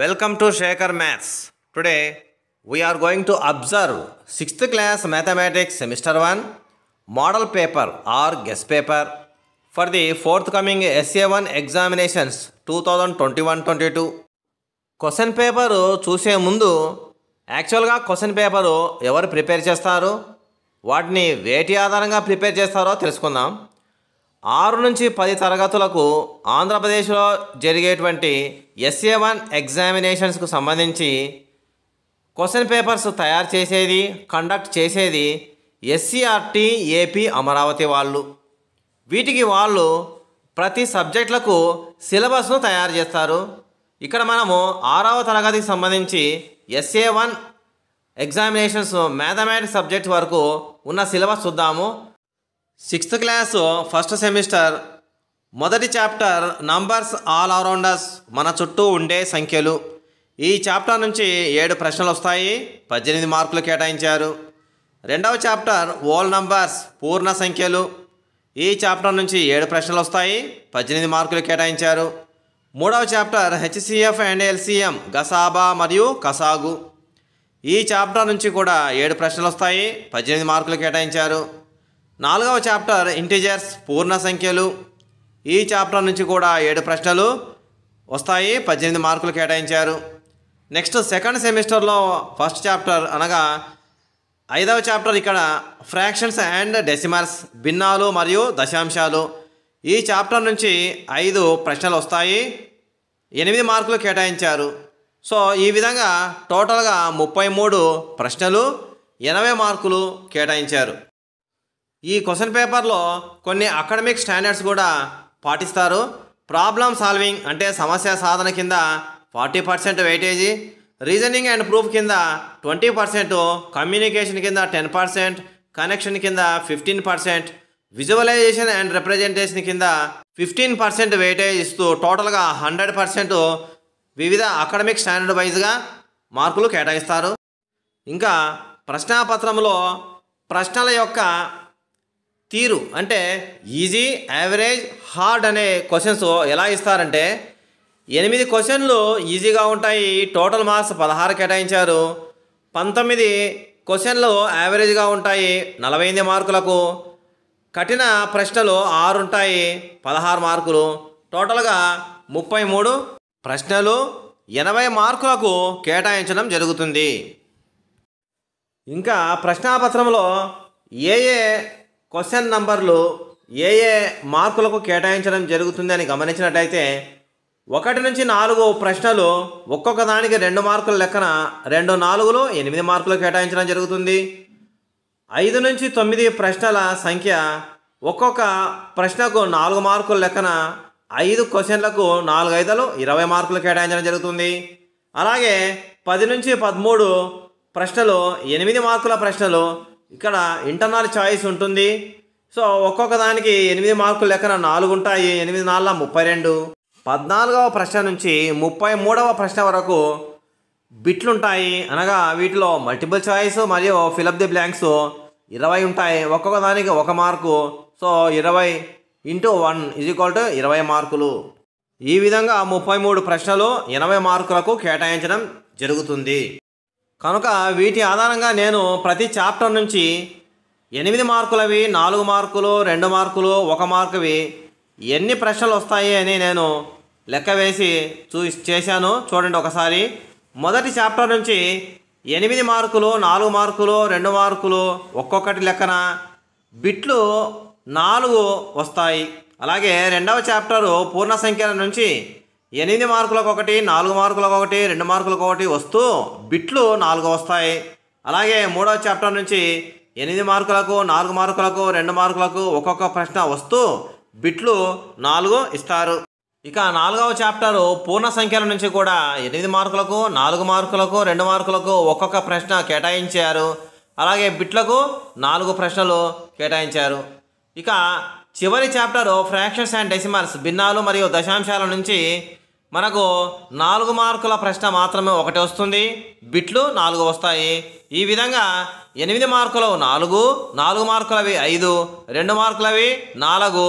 Welcome to Shekhar maths today we are going to observe sixth class mathematics semester one model paper or guest paper for the forthcoming SA one examinations two thousand twenty one twenty two question paper చూసే ముందు యాక్చువల్గా question paper ఎవరు prepare చేస్తారు వాటిని వేటి ఆధారంగా prepare చేస్తారో తెలుసుకుందాం ఆరు నుంచి పది తరగతులకు ఆంధ్రప్రదేశ్లో జరిగేటువంటి ఎస్ఏ వన్ ఎగ్జామినేషన్స్కు సంబంధించి క్వశ్చన్ పేపర్స్ తయారు చేసేది కండక్ట్ చేసేది ఎస్సీఆర్టీ ఏపీ అమరావతి వాళ్ళు వీటికి వాళ్ళు ప్రతి సబ్జెక్టులకు సిలబస్ను తయారు చేస్తారు ఇక్కడ మనము ఆరవ తరగతికి సంబంధించి SA one examinations mathematics subject వరకు ఉన్న సిలబస్ చూద్దాము సిక్స్త్ క్లాస్ ఫస్ట్ సెమిస్టర్ మొదటి చాప్టర్ నంబర్స్ ఆల్ అరౌండర్స్ మన చుట్టూ ఉండే సంఖ్యలు ఈ చాప్టర్ నుంచి ఏడు ప్రశ్నలు వస్తాయి పద్దెనిమిది మార్కులు కేటాయించారు రెండవ చాప్టర్ ఓల్ నంబర్స్ పూర్ణ సంఖ్యలు ఈ చాప్టర్ నుంచి ఏడు ప్రశ్నలు వస్తాయి పద్దెనిమిది మార్కులు కేటాయించారు మూడవ చాప్టర్ హెచ్సిఎఫ్ అండ్ ఎల్సిఎం గసాబా మరియు కసాగు ఈ చాప్టర్ నుంచి కూడా ఏడు ప్రశ్నలు వస్తాయి పద్దెనిమిది మార్కులు కేటాయించారు నాలుగవ చాప్టర్ ఇంటీజర్స్ పూర్ణ సంఖ్యలు ఈ చాప్టర్ నుంచి కూడా ఏడు ప్రశ్నలు వస్తాయి పద్దెనిమిది మార్కులు కేటాయించారు నెక్స్ట్ సెకండ్ సెమిస్టర్లో ఫస్ట్ చాప్టర్ అనగా ఐదవ చాప్టర్ ఇక్కడ ఫ్రాక్షన్స్ అండ్ డెసిమల్స్ భిన్నాలు మరియు దశాంశాలు ఈ చాప్టర్ నుంచి ఐదు ప్రశ్నలు వస్తాయి ఎనిమిది మార్కులు కేటాయించారు సో ఈ విధంగా టోటల్గా ముప్పై మూడు ప్రశ్నలు ఎనభై మార్కులు కేటాయించారు ఈ క్వశ్చన్ పేపర్లో కొన్ని అకాడమిక్ స్టాండర్డ్స్ కూడా పాటిస్తారు ప్రాబ్లం సాల్వింగ్ అంటే సమస్య సాధన కింద forty percent weightage reasoning and proof కింద ట్వంటీ పర్సెంట్ కమ్యూనికేషన్ కింద టెన్ పర్సెంట్ కనెక్షన్ కింద fifteen percent visualisation and representation కింద ఫిఫ్టీన్ పర్సెంట్ వెయిటేజ్ ఇస్తూ టోటల్గా హండ్రెడ్ పర్సెంట్ వివిధ అకాడమిక్ స్టాండర్డ్ వైజ్గా మార్కులు కేటాయిస్తారు ఇంకా ప్రశ్నాపత్రంలో ప్రశ్నల యొక్క తీరు అంటే ఈజీ యావరేజ్ హార్డ్ అనే క్వశ్చన్స్ ఎలా ఇస్తారంటే ఎనిమిది క్వశ్చన్లు ఈజీగా ఉంటాయి టోటల్ మార్క్స్ పదహారు కేటాయించారు పంతొమ్మిది క్వశ్చన్లు యావరేజ్గా ఉంటాయి నలభై ఎనిమిది మార్కులకు కఠిన ప్రశ్నలు ఆరు ఉంటాయి పదహారు మార్కులు టోటల్గా ముప్పై మూడు ప్రశ్నలు ఎనభై మార్కులకు కేటాయించడం జరుగుతుంది ఇంకా ప్రశ్నాపత్రంలో ఏ ఏ క్వశ్చన్ నంబర్లు ఏ ఏ మార్కులకు కేటాయించడం జరుగుతుంది అని గమనించినట్లయితే ఒకటి నుంచి నాలుగు ప్రశ్నలు ఒక్కొక్క దానికి రెండు మార్కుల లెక్కన రెండు నాలుగులో ఎనిమిది మార్కులు కేటాయించడం జరుగుతుంది ఐదు నుంచి తొమ్మిది ప్రశ్నల సంఖ్య ఒక్కొక్క ప్రశ్నకు నాలుగు మార్కుల లెక్కన ఐదు క్వశ్చన్లకు నాలుగు ఐదులు ఇరవై మార్కులు కేటాయించడం జరుగుతుంది అలాగే పది నుంచి పదమూడు ప్రశ్నలు ఎనిమిది మార్కుల ప్రశ్నలు ఇక్కడ ఇంటర్నల్ చాయిస్ ఉంటుంది సో ఒక్కొక్క దానికి ఎనిమిది మార్కులు లెక్కన నాలుగు ఉంటాయి ఎనిమిది నాలుగు ముప్పై రెండు పద్నాలుగవ ప్రశ్న నుంచి ముప్పై మూడవ ప్రశ్న వరకు బిట్లుంటాయి అనగా వీటిలో మల్టిపుల్ చాయిస్ మరియు ఫిలప్ ది బ్లాంక్స్ ఇరవై ఉంటాయి ఒక్కొక్క దానికి ఒక మార్కు సో ఇరవై ఇంటూ వన్ ఈజ్ టు ఇరవై మార్కులు ఈ విధంగా ముప్పై మూడు ప్రశ్నలు ఎనభై మార్కులకు కేటాయించడం జరుగుతుంది కనుక వీటి ఆధారంగా నేను ప్రతి చాప్టర్ నుంచి ఎనిమిది మార్కులవి నాలుగు మార్కులు రెండు మార్కులు ఒక మార్కువి ఎన్ని ప్రశ్నలు వస్తాయి అని నేను లెక్క వేసి చూ చేశాను చూడండి ఒకసారి మొదటి చాప్టర్ నుంచి ఎనిమిది మార్కులు నాలుగు మార్కులు రెండు మార్కులు ఒక్కొక్కటి లెక్కన బిట్లు నాలుగు వస్తాయి అలాగే రెండవ చాప్టరు పూర్ణ సంఖ్యల నుంచి ఎనిమిది మార్కులకు ఒకటి నాలుగు మార్కులకు ఒకటి రెండు మార్కులకు ఒకటి వస్తూ బిట్లు నాలుగు వస్తాయి అలాగే మూడవ చాప్టర్ నుంచి ఎనిమిది మార్కులకు నాలుగు మార్కులకు రెండు మార్కులకు ఒక్కొక్క ప్రశ్న వస్తూ బిట్లు నాలుగు ఇస్తారు ఇక నాలుగవ చాప్టర్ పూర్ణ సంఖ్యల నుంచి కూడా ఎనిమిది మార్కులకు నాలుగు మార్కులకు రెండు మార్కులకు ఒక్కొక్క ప్రశ్న కేటాయించారు అలాగే బిట్లకు నాలుగు ప్రశ్నలు కేటాయించారు ఇక చివరి చాప్టర్ ఫ్రాక్షన్స్ అండ్ డెసిమల్స్ భిన్నాలు మరియు దశాంశాల నుంచి మనకు నాలుగు మార్కుల ప్రశ్న మాత్రమే ఒకటి వస్తుంది బిట్లు నాలుగు వస్తాయి ఈ విధంగా ఎనిమిది మార్కులు నాలుగు నాలుగు మార్కులవి ఐదు రెండు మార్కులవి నాలుగు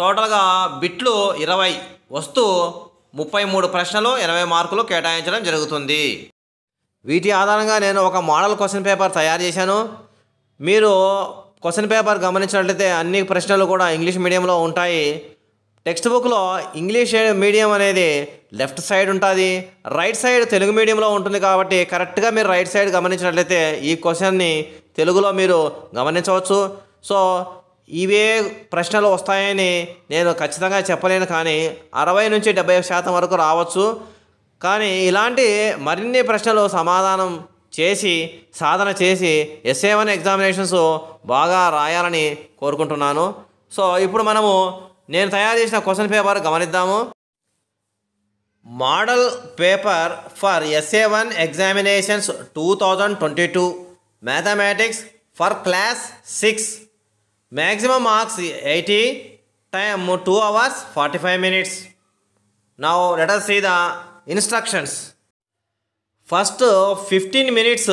టోటల్గా బిట్లు ఇరవై వస్తూ ముప్పై మూడు ప్రశ్నలు ఇరవై మార్కులు కేటాయించడం జరుగుతుంది వీటి ఆధారంగా నేను ఒక మోడల్ క్వశ్చన్ పేపర్ తయారు చేశాను మీరు క్వశ్చన్ పేపర్ గమనించినట్లయితే అన్ని ప్రశ్నలు కూడా ఇంగ్లీష్ మీడియంలో ఉంటాయి టెక్స్ట్ బుక్లో ఇంగ్లీష్ మీడియం అనేది లెఫ్ట్ సైడ్ ఉంటుంది రైట్ సైడ్ తెలుగు మీడియంలో ఉంటుంది కాబట్టి కరెక్ట్గా మీరు రైట్ సైడ్ గమనించినట్లయితే ఈ క్వశ్చన్ని తెలుగులో మీరు గమనించవచ్చు సో ఇవే ప్రశ్నలు వస్తాయని నేను ఖచ్చితంగా చెప్పలేను కానీ అరవై నుంచి డెబ్బై శాతం వరకు రావచ్చు కానీ ఇలాంటి మరిన్ని ప్రశ్నలు సమాధానం చేసి సాధన చేసి ఎస్ఏ వన్ ఎగ్జామినేషన్స్ బాగా రాయాలని కోరుకుంటున్నాను సో ఇప్పుడు మనము నేను తయారు చేసిన క్వశ్చన్ పేపర్ గమనిద్దాము model paper for SA one examinations two thousand twenty two mathematics for class six maximum marks eighty time two hours forty five minutes now let us see the instructions first fifteen minutes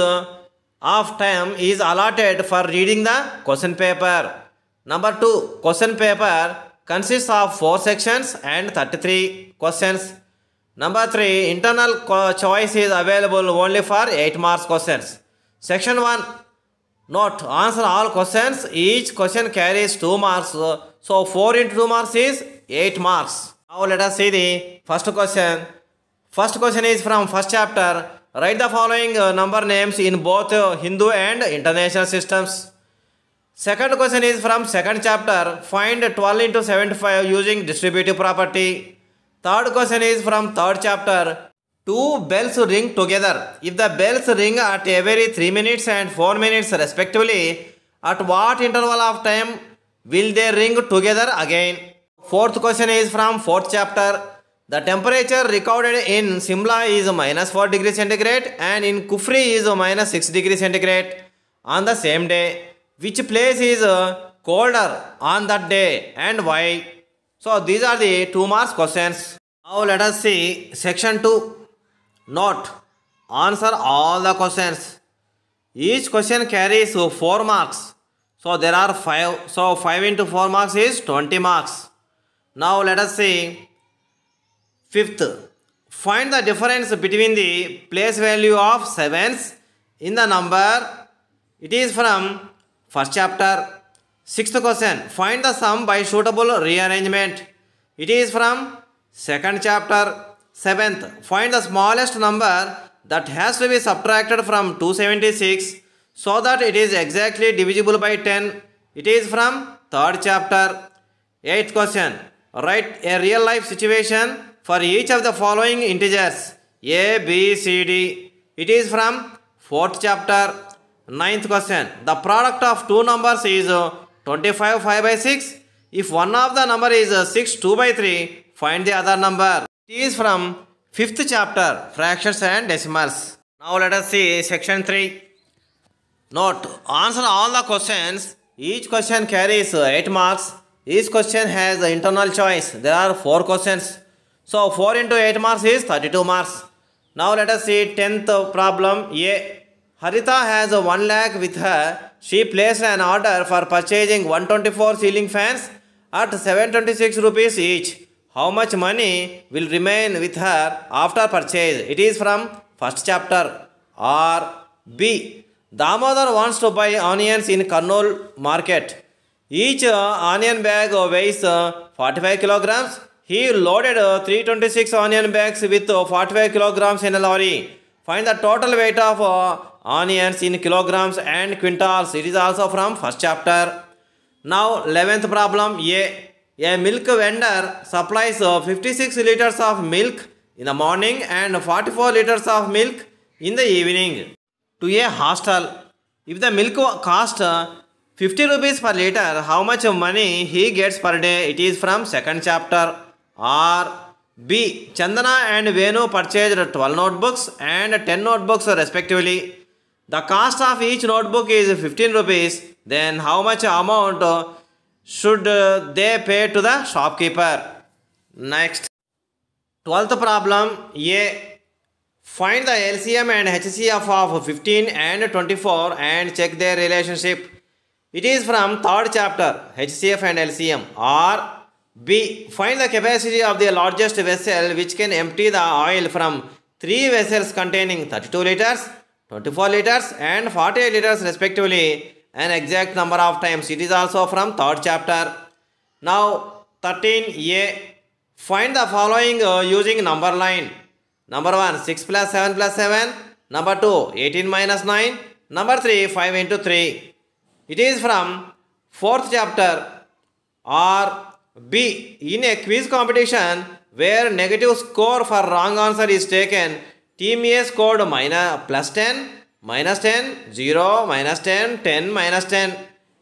of time is allotted for reading the question paper number two question paper consists of 4 sections and 33 questions. Number 3. Internal choice is available only for 8 marks questions. Section 1. Note, answer all questions. Each question carries 2 marks. So, 4 into 2 marks is 8 marks. Now, let us see the first question. First question is from first chapter. Write the following uh, number names in both uh, Hindu and international systems. Second question is from second chapter, find 12 into 75 using distributive property. Third question is from third chapter, two bells ring together. If the bells ring at every 3 minutes and 4 minutes respectively, at what interval of time will they ring together again? Fourth question is from fourth chapter. The temperature recorded in Simla is minus 4 degrees centigrade and in Kufri is minus 6 degrees centigrade on the same day which place is uh, colder on that day and why? So these are the two marks questions. Now let us see section 2. Note, answer all the questions. Each question carries uh, 4 marks. So there are 5. So 5 into 4 marks is 20 marks. Now let us see. Fifth, find the difference between the place value of 7s in the number. It is from First chapter. Sixth question. Find the sum by suitable rearrangement. It is from second chapter. Seventh. Find the smallest number that has to be subtracted from 276 so that it is exactly divisible by 10. It is from third chapter. Eighth question. Write a real life situation for each of the following integers a, b, c, d. It is from fourth chapter. Ninth question. The product of two numbers is 25 5 by 6. If one of the number is 6 2 by 3, find the other number. It is from 5th chapter, Fractions and Decimals. Now let us see section 3. Note, answer all the questions. Each question carries 8 marks. Each question has internal choice. There are 4 questions. So 4 into 8 marks is 32 marks. Now let us see 10th problem A. Harita has a 1 lakh with her. She placed an order for purchasing 124 ceiling fans at 726 rupees each. How much money will remain with her after purchase? It is from first chapter. Or B. Damodar wants to buy onions in Karnool market. Each uh, onion bag weighs uh, 45 kilograms. He loaded uh, 326 onion bags with 45 kilograms in a lorry. Find the total weight of onions in kilograms and quintals. It is also from first chapter. Now 11th problem A. A milk vendor supplies uh, 56 liters of milk in the morning and 44 liters of milk in the evening to a hostel. If the milk cost uh, 50 rupees per liter, how much money he gets per day? It is from second chapter. Or B. Chandana and Venu purchased 12 notebooks and 10 notebooks respectively the cost of each notebook is 15 rupees, then how much amount should uh, they pay to the shopkeeper? Next. 12th problem A. Find the LCM and HCF of 15 and 24 and check their relationship. It is from third chapter HCF and LCM. Or B. Find the capacity of the largest vessel which can empty the oil from three vessels containing 32 liters 24 liters and 48 liters respectively an exact number of times. It is also from third chapter. Now 13a. Find the following uh, using number line. Number 1 6 plus 7 plus 7. Number 2 18 minus 9. Number 3 5 into 3. It is from fourth chapter or B in a quiz competition where negative score for wrong answer is taken Team A code minus plus 10, minus 10, 0, minus 10, 10, minus 10.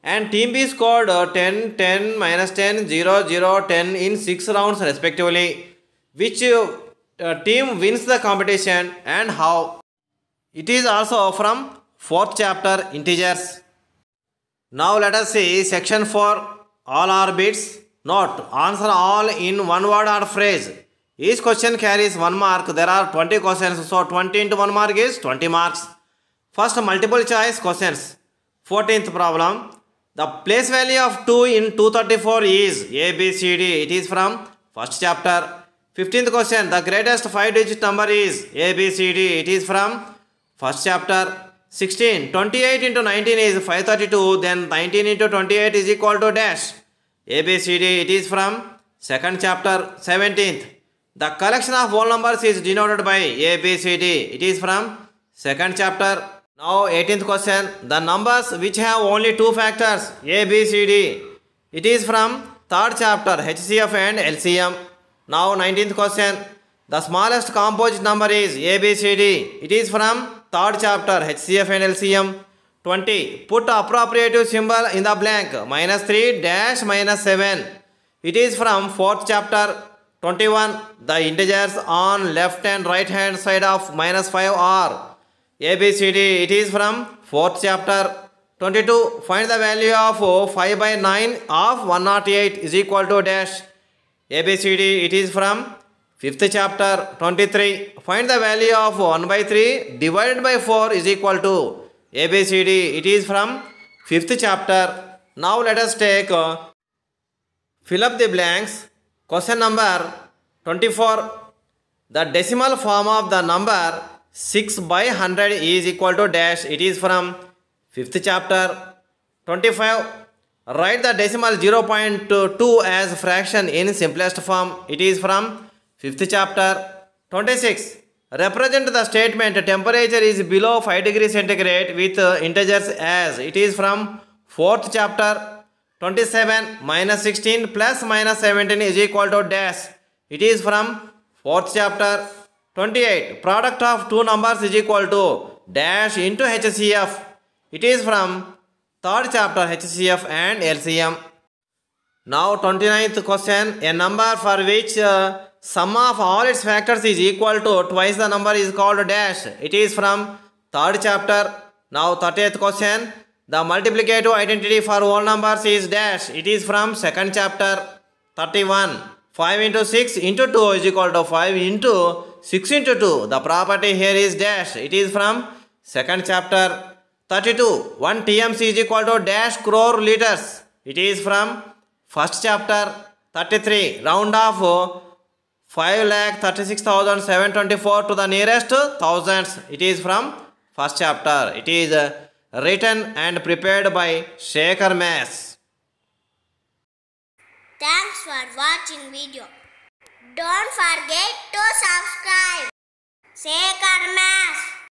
And team B scored uh, 10, 10, minus 10, 0, 0, 10 in 6 rounds respectively. Which uh, team wins the competition and how? It is also from 4th chapter integers. Now let us see section for all our bits. Note, answer all in one word or phrase. Each question carries 1 mark. There are 20 questions. So 20 into 1 mark is 20 marks. First multiple choice questions. 14th problem. The place value of 2 in 234 is A, B, C, D. It is from first chapter. 15th question. The greatest 5 digit number is A, B, C, D. It is from first chapter. 16. 28 into 19 is 532. Then 19 into 28 is equal to dash. A, B, C, D. It is from second chapter. 17th. The collection of whole numbers is denoted by A, B, C, D. It is from second chapter. Now 18th question. The numbers which have only two factors A, B, C, D. It is from third chapter HCF and LCM. Now 19th question. The smallest composite number is A, B, C, D. It is from third chapter HCF and LCM. 20. Put appropriate symbol in the blank. Minus 3 dash minus 7. It is from fourth chapter 21. The integers on left and right hand side of minus 5 are ABCD. It is from 4th chapter. 22. Find the value of 5 by 9 of 108 is equal to dash ABCD. It is from 5th chapter. 23. Find the value of 1 by 3 divided by 4 is equal to ABCD. It is from 5th chapter. Now let us take, uh, fill up the blanks Question number 24. The decimal form of the number 6 by 100 is equal to dash. It is from 5th chapter 25. Write the decimal 0.2 as fraction in simplest form. It is from 5th chapter 26. Represent the statement temperature is below 5 degrees centigrade with integers as. It is from 4th chapter 27 minus 16 plus minus 17 is equal to dash. It is from 4th chapter. 28. Product of two numbers is equal to dash into HCF. It is from 3rd chapter HCF and LCM. Now 29th question. A number for which uh, sum of all its factors is equal to twice the number is called dash. It is from 3rd chapter. Now 30th question. The multiplicative identity for whole numbers is dash. It is from second chapter 31. 5 into 6 into 2 is equal to 5 into 6 into 2. The property here is dash. It is from second chapter 32. 1 TMC is equal to dash crore liters. It is from first chapter 33. Round off 5 lakh 36,724 to the nearest thousands. It is from first chapter. It is written and prepared by Shekhar Mass. Thanks for watching video. Don't forget to subscribe. Shekhar Mass.